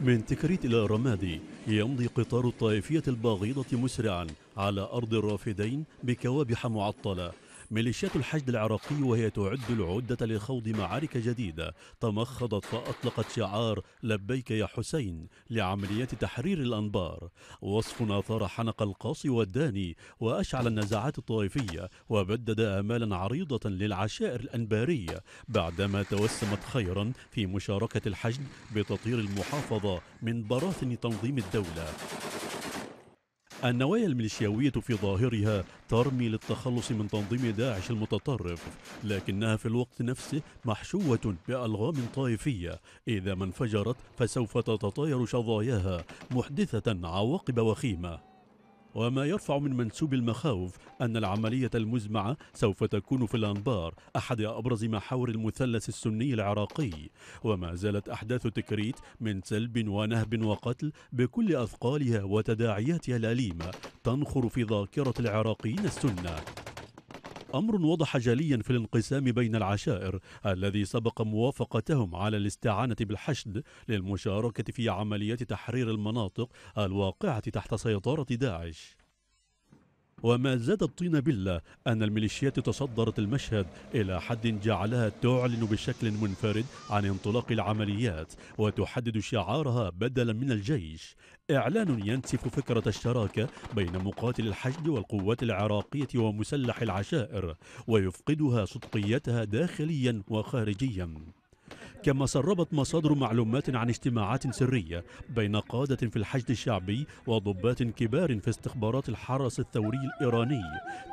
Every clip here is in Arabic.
من تكريت إلى الرمادي يمضي قطار الطائفية الباغضة مسرعا على أرض الرافدين بكوابح معطلة ميليشيات الحشد العراقي وهي تعد العدة لخوض معارك جديدة تمخضت فأطلقت شعار لبيك يا حسين لعمليات تحرير الأنبار وصف أثار حنق القاصي والداني وأشعل النزاعات الطائفية وبدد آمالا عريضة للعشائر الأنبارية بعدما توسمت خيرا في مشاركة الحشد بتطهير المحافظة من براثن تنظيم الدولة النوايا الميليشياوية في ظاهرها ترمي للتخلص من تنظيم داعش المتطرف لكنها في الوقت نفسه محشوة بألغام طائفية إذا ما انفجرت فسوف تتطاير شظاياها محدثة عواقب وخيمة وما يرفع من منسوب المخاوف أن العملية المزمعة سوف تكون في الأنبار أحد أبرز محاور المثلث السني العراقي وما زالت أحداث تكريت من سلب ونهب وقتل بكل أثقالها وتداعياتها الأليمة تنخر في ذاكرة العراقيين السنة أمر وضح جليا في الانقسام بين العشائر الذي سبق موافقتهم على الاستعانة بالحشد للمشاركة في عمليات تحرير المناطق الواقعة تحت سيطرة داعش وما زاد الطين بلة أن الميليشيات تصدرت المشهد إلى حد جعلها تعلن بشكل منفرد عن انطلاق العمليات وتحدد شعارها بدلا من الجيش إعلان ينسف فكرة الشراكة بين مقاتل الحشد والقوات العراقية ومسلح العشائر ويفقدها صدقيتها داخليا وخارجيا كما سربت مصادر معلومات عن اجتماعات سرية بين قادة في الحشد الشعبي وضباط كبار في استخبارات الحرس الثوري الإيراني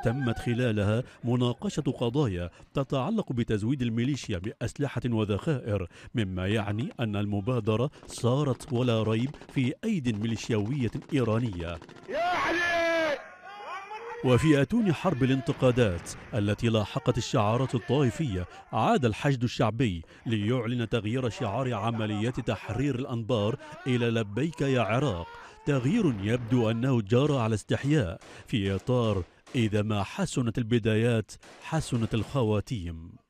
تمت خلالها مناقشة قضايا تتعلق بتزويد الميليشيا بأسلحة وذخائر مما يعني أن المبادرة صارت ولا ريب في أيدي ميليشياوية إيرانية يا علي وفي أتون حرب الانتقادات التي لاحقت الشعارات الطائفية عاد الحشد الشعبي ليعلن تغيير شعار عمليات تحرير الأنبار إلى لبيك يا عراق تغيير يبدو أنه جرى على استحياء في إطار إذا ما حسنت البدايات حسنت الخواتيم